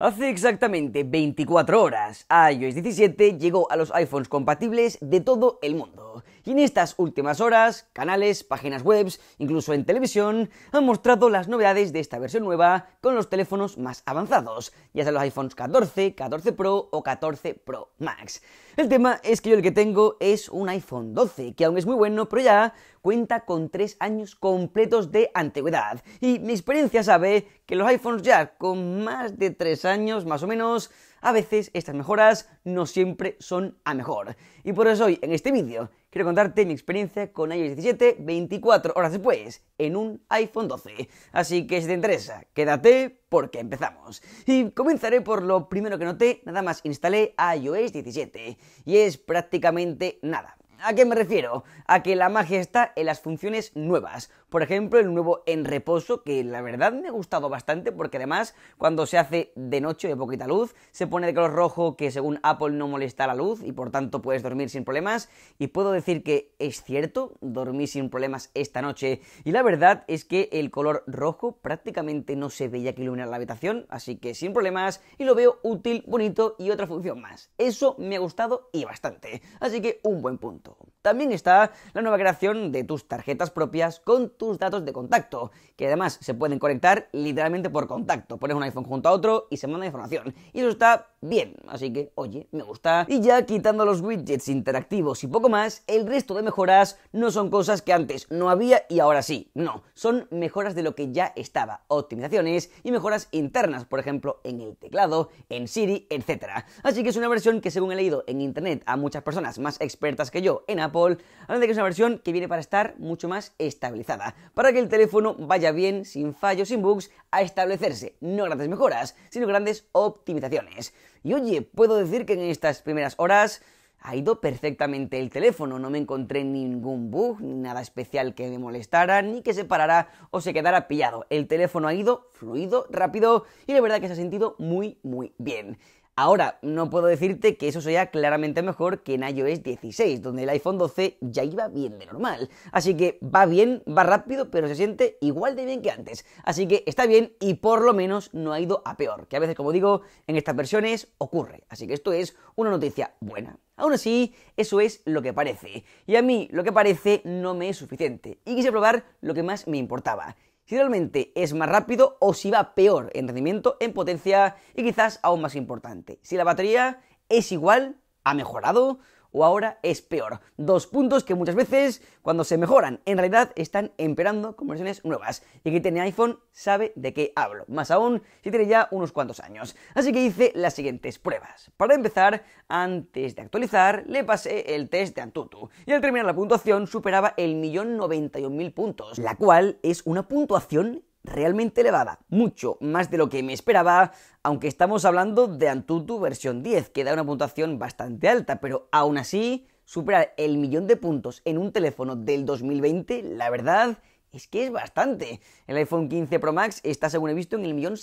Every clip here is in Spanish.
Hace exactamente 24 horas, iOS 17 llegó a los iPhones compatibles de todo el mundo y en estas últimas horas, canales, páginas web, incluso en televisión, han mostrado las novedades de esta versión nueva con los teléfonos más avanzados, ya sean los iPhones 14, 14 Pro o 14 Pro Max. El tema es que yo el que tengo es un iPhone 12, que aún es muy bueno, pero ya cuenta con 3 años completos de antigüedad. Y mi experiencia sabe que los iPhones ya con más de 3 años, más o menos, a veces estas mejoras no siempre son a mejor. Y por eso hoy, en este vídeo, quiero contarte mi experiencia con iOS 17 24 horas después en un iPhone 12. Así que si te interesa, quédate porque empezamos. Y comenzaré por lo primero que noté, nada más instalé iOS 17. Y es prácticamente nada. ¿A qué me refiero? A que la magia está en las funciones nuevas. Por ejemplo, el nuevo en reposo, que la verdad me ha gustado bastante, porque además, cuando se hace de noche, de poquita luz, se pone de color rojo que según Apple no molesta la luz y por tanto puedes dormir sin problemas. Y puedo decir que es cierto, dormí sin problemas esta noche. Y la verdad es que el color rojo prácticamente no se veía que iluminar la habitación, así que sin problemas, y lo veo útil, bonito y otra función más. Eso me ha gustado y bastante. Así que un buen punto. También está la nueva creación de tus tarjetas propias con tus datos de contacto, que además se pueden conectar literalmente por contacto. Pones un iPhone junto a otro y se manda información. Y eso está bien. Así que, oye, me gusta. Y ya quitando los widgets interactivos y poco más, el resto de mejoras no son cosas que antes no había y ahora sí. No, son mejoras de lo que ya estaba. Optimizaciones y mejoras internas, por ejemplo, en el teclado, en Siri, etc. Así que es una versión que según he leído en internet a muchas personas más expertas que yo en Apple, hablan de que es una versión que viene para estar mucho más estabilizada, para que el teléfono vaya bien, sin fallos, sin bugs, a establecerse. No grandes mejoras, sino grandes optimizaciones. Y oye, puedo decir que en estas primeras horas ha ido perfectamente el teléfono, no me encontré ningún bug, ni nada especial que me molestara, ni que se parara o se quedara pillado. El teléfono ha ido fluido, rápido y la verdad que se ha sentido muy, muy bien. Ahora, no puedo decirte que eso sea claramente mejor que en iOS 16, donde el iPhone 12 ya iba bien de normal. Así que va bien, va rápido, pero se siente igual de bien que antes. Así que está bien y por lo menos no ha ido a peor, que a veces, como digo, en estas versiones ocurre. Así que esto es una noticia buena. Aún así, eso es lo que parece. Y a mí lo que parece no me es suficiente. Y quise probar lo que más me importaba si realmente es más rápido o si va peor en rendimiento, en potencia y quizás aún más importante, si la batería es igual, ha mejorado, o ahora es peor. Dos puntos que muchas veces, cuando se mejoran, en realidad están empeorando con versiones nuevas. Y quien tiene iPhone sabe de qué hablo, más aún si tiene ya unos cuantos años. Así que hice las siguientes pruebas. Para empezar, antes de actualizar, le pasé el test de Antutu. Y al terminar la puntuación, superaba el millón noventa y mil puntos, la cual es una puntuación realmente elevada, mucho más de lo que me esperaba, aunque estamos hablando de Antutu versión 10, que da una puntuación bastante alta, pero aún así, superar el millón de puntos en un teléfono del 2020, la verdad es que es bastante. El iPhone 15 Pro Max está, según he visto, en el millón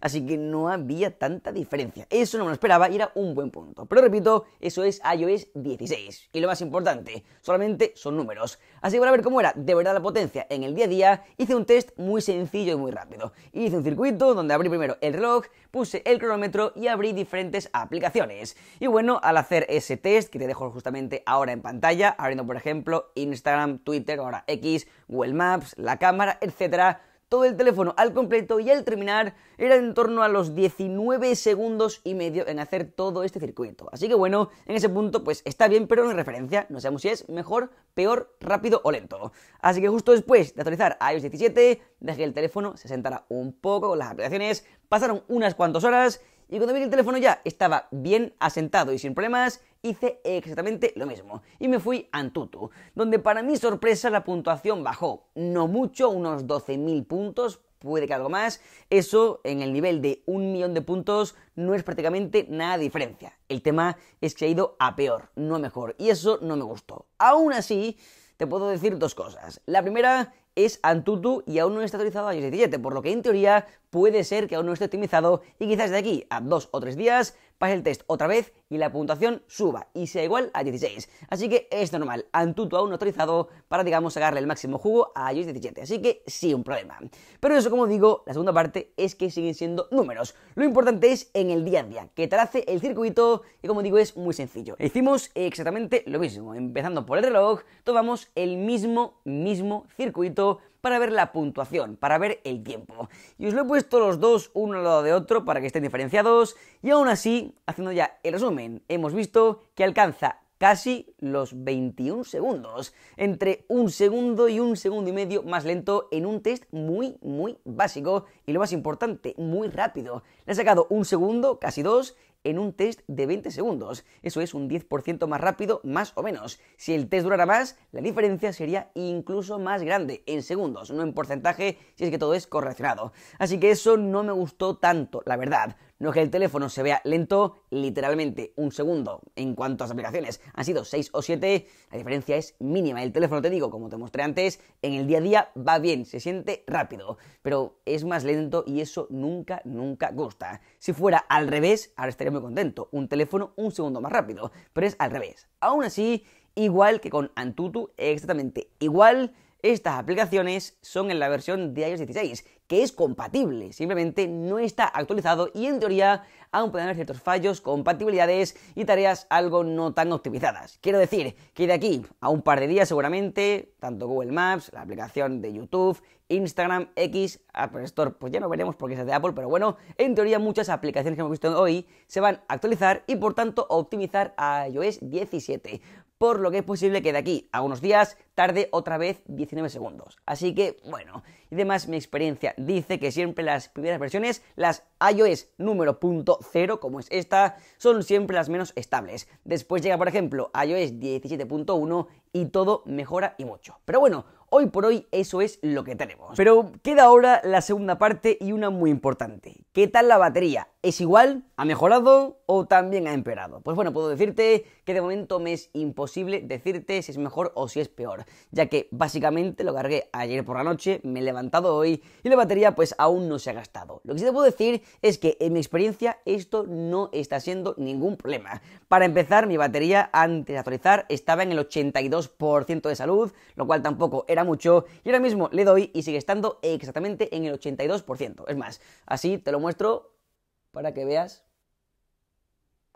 Así que no había tanta diferencia. Eso no me lo esperaba y era un buen punto. Pero repito, eso es iOS 16. Y lo más importante, solamente son números. Así que para ver cómo era de verdad la potencia en el día a día, hice un test muy sencillo y muy rápido. Hice un circuito donde abrí primero el reloj, puse el cronómetro y abrí diferentes aplicaciones. Y bueno, al hacer ese test, que te dejo justamente ahora en pantalla, abriendo por ejemplo Instagram, Twitter, ahora X, Google Maps, la cámara, etcétera Todo el teléfono al completo y al terminar era en torno a los 19 segundos y medio en hacer todo este circuito. Así que bueno, en ese punto pues está bien, pero en referencia no sabemos si es mejor, peor, rápido o lento. Así que justo después de actualizar iOS 17, dejé el teléfono, se sentará un poco con las aplicaciones, pasaron unas cuantas horas y cuando vi que el teléfono ya estaba bien asentado y sin problemas, hice exactamente lo mismo. Y me fui a Antutu, donde para mi sorpresa la puntuación bajó. No mucho, unos 12.000 puntos, puede que algo más. Eso en el nivel de un millón de puntos no es prácticamente nada de diferencia. El tema es que ha ido a peor, no a mejor. Y eso no me gustó. Aún así, te puedo decir dos cosas. La primera es Antutu y aún no está autorizado a iOS 17, por lo que en teoría puede ser que aún no esté optimizado y quizás de aquí a dos o tres días pase el test otra vez y la puntuación suba y sea igual a 16. Así que es normal, Antutu aún no autorizado para, digamos, sacarle el máximo jugo a iOS 17. Así que sí, un problema. Pero eso, como digo, la segunda parte es que siguen siendo números. Lo importante es en el día a día, que trace el circuito, Y como digo, es muy sencillo. Hicimos exactamente lo mismo, empezando por el reloj, tomamos el mismo, mismo circuito para ver la puntuación, para ver el tiempo. Y os lo he puesto los dos uno al lado de otro para que estén diferenciados y aún así, haciendo ya el resumen, hemos visto que alcanza casi los 21 segundos, entre un segundo y un segundo y medio más lento en un test muy, muy básico y lo más importante, muy rápido. Le ha sacado un segundo, casi dos, en un test de 20 segundos. Eso es un 10% más rápido, más o menos. Si el test durara más, la diferencia sería incluso más grande, en segundos, no en porcentaje, si es que todo es correccionado. Así que eso no me gustó tanto, la verdad. No es que el teléfono se vea lento, literalmente un segundo en cuanto a las aplicaciones han sido 6 o 7, la diferencia es mínima. El teléfono, te digo, como te mostré antes, en el día a día va bien, se siente rápido, pero es más lento y eso nunca, nunca gusta. Si fuera al revés, ahora estaría muy contento. Un teléfono un segundo más rápido, pero es al revés. Aún así, igual que con Antutu, exactamente igual estas aplicaciones son en la versión de iOS 16, que es compatible, simplemente no está actualizado y en teoría aún pueden haber ciertos fallos, compatibilidades y tareas algo no tan optimizadas. Quiero decir que de aquí a un par de días seguramente, tanto Google Maps, la aplicación de YouTube, Instagram, X, Apple Store, pues ya no veremos porque es de Apple, pero bueno, en teoría muchas aplicaciones que hemos visto hoy se van a actualizar y por tanto optimizar a iOS 17 por lo que es posible que de aquí a unos días tarde otra vez 19 segundos. Así que, bueno, y además mi experiencia dice que siempre las primeras versiones, las iOS número punto cero, como es esta, son siempre las menos estables. Después llega, por ejemplo, iOS 17.1 y todo mejora y mucho. Pero bueno, Hoy por hoy eso es lo que tenemos. Pero queda ahora la segunda parte y una muy importante. ¿Qué tal la batería? ¿Es igual? ¿Ha mejorado o también ha empeorado? Pues bueno, puedo decirte que de momento me es imposible decirte si es mejor o si es peor, ya que básicamente lo cargué ayer por la noche, me he levantado hoy y la batería pues aún no se ha gastado. Lo que sí te puedo decir es que en mi experiencia esto no está siendo ningún problema. Para empezar, mi batería antes de actualizar estaba en el 82% de salud, lo cual tampoco era mucho y ahora mismo le doy y sigue estando exactamente en el 82%. Es más, así te lo muestro para que veas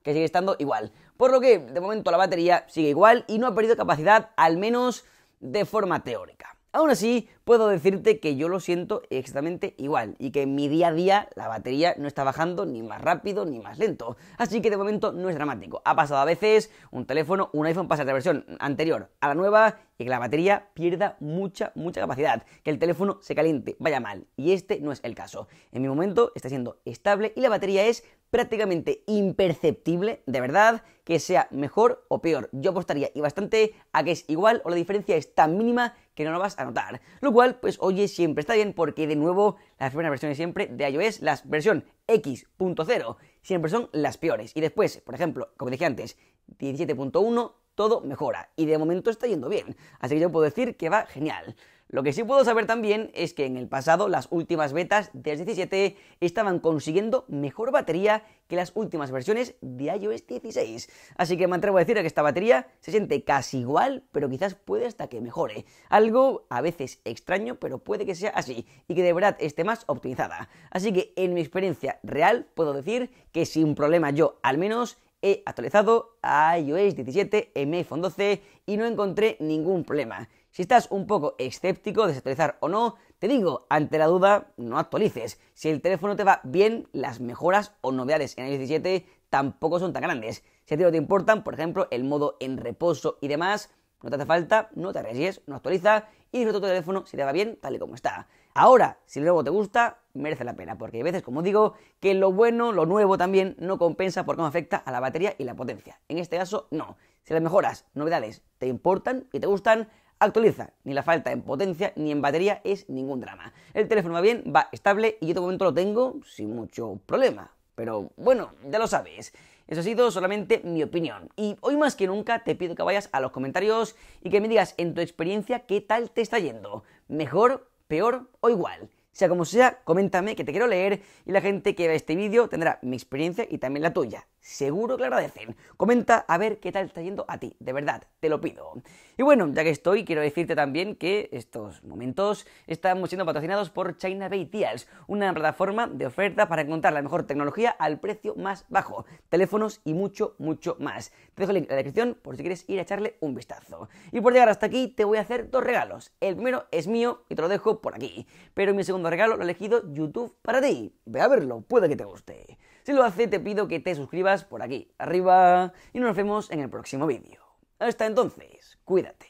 que sigue estando igual. Por lo que, de momento, la batería sigue igual y no ha perdido capacidad, al menos de forma teórica. Aún así, puedo decirte que yo lo siento exactamente igual y que en mi día a día la batería no está bajando ni más rápido ni más lento. Así que de momento no es dramático. Ha pasado a veces un teléfono, un iPhone pasa de la versión anterior a la nueva y que la batería pierda mucha, mucha capacidad, que el teléfono se caliente, vaya mal. Y este no es el caso. En mi momento está siendo estable y la batería es prácticamente imperceptible, de verdad, que sea mejor o peor. Yo apostaría y bastante a que es igual o la diferencia es tan mínima que no lo vas a notar. Lo cual, pues oye, siempre está bien porque de nuevo las primeras versiones siempre de iOS, las versión X.0, siempre son las peores. Y después, por ejemplo, como dije antes, 17.1, todo mejora. Y de momento está yendo bien. Así que yo puedo decir que va genial. Lo que sí puedo saber también es que en el pasado las últimas betas iOS 17 estaban consiguiendo mejor batería que las últimas versiones de iOS 16. Así que me atrevo a decir que esta batería se siente casi igual, pero quizás puede hasta que mejore. Algo a veces extraño, pero puede que sea así y que de verdad esté más optimizada. Así que en mi experiencia real puedo decir que sin problema yo al menos he actualizado a iOS 17 en mi iPhone 12 y no encontré ningún problema. Si estás un poco escéptico de actualizar o no, te digo, ante la duda, no actualices. Si el teléfono te va bien, las mejoras o novedades en el 17 tampoco son tan grandes. Si a ti no te importan, por ejemplo, el modo en reposo y demás, no te hace falta, no te arriesgues, no actualiza y disfruta otro teléfono si te va bien, tal y como está. Ahora, si luego te gusta, merece la pena, porque hay veces, como digo, que lo bueno, lo nuevo también no compensa porque no afecta a la batería y la potencia. En este caso, no. Si las mejoras, novedades, te importan y te gustan, actualiza. Ni la falta en potencia ni en batería es ningún drama. El teléfono va bien, va estable y yo de momento lo tengo sin mucho problema. Pero bueno, ya lo sabes. Eso ha sido solamente mi opinión. Y hoy más que nunca te pido que vayas a los comentarios y que me digas en tu experiencia qué tal te está yendo. ¿Mejor, peor o igual? Sea como sea, coméntame que te quiero leer y la gente que ve este vídeo tendrá mi experiencia y también la tuya. Seguro que lo agradecen. Comenta a ver qué tal está yendo a ti, de verdad, te lo pido. Y bueno, ya que estoy, quiero decirte también que estos momentos estamos siendo patrocinados por China Bay Deals, una plataforma de oferta para encontrar la mejor tecnología al precio más bajo, teléfonos y mucho, mucho más. Te dejo el link en la descripción por si quieres ir a echarle un vistazo. Y por llegar hasta aquí, te voy a hacer dos regalos. El primero es mío y te lo dejo por aquí, pero mi segundo regalo lo elegido YouTube para ti. Ve a verlo, puede que te guste. Si lo hace, te pido que te suscribas por aquí, arriba, y nos vemos en el próximo vídeo. Hasta entonces, cuídate.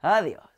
Adiós.